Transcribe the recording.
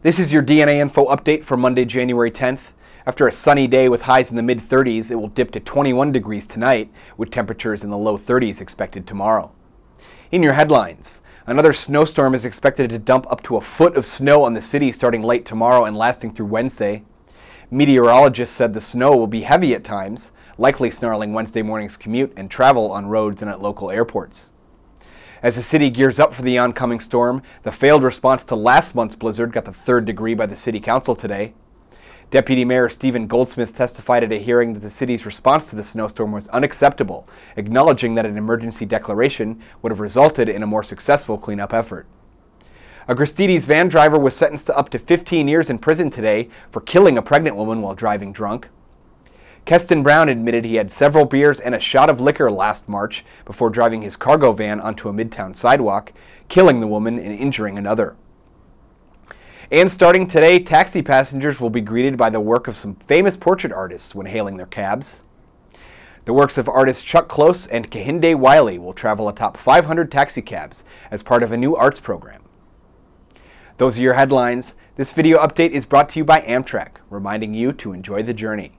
This is your DNA info update for Monday, January 10th. After a sunny day with highs in the mid 30s, it will dip to 21 degrees tonight, with temperatures in the low 30s expected tomorrow. In your headlines, another snowstorm is expected to dump up to a foot of snow on the city starting late tomorrow and lasting through Wednesday. Meteorologists said the snow will be heavy at times, likely snarling Wednesday morning's commute and travel on roads and at local airports. As the city gears up for the oncoming storm, the failed response to last month's blizzard got the third degree by the city council today. Deputy Mayor Stephen Goldsmith testified at a hearing that the city's response to the snowstorm was unacceptable, acknowledging that an emergency declaration would have resulted in a more successful cleanup effort. A Gristides van driver was sentenced to up to 15 years in prison today for killing a pregnant woman while driving drunk. Keston Brown admitted he had several beers and a shot of liquor last March before driving his cargo van onto a midtown sidewalk, killing the woman and injuring another. And starting today, taxi passengers will be greeted by the work of some famous portrait artists when hailing their cabs. The works of artists Chuck Close and Kehinde Wiley will travel atop 500 taxicabs as part of a new arts program. Those are your headlines. This video update is brought to you by Amtrak, reminding you to enjoy the journey.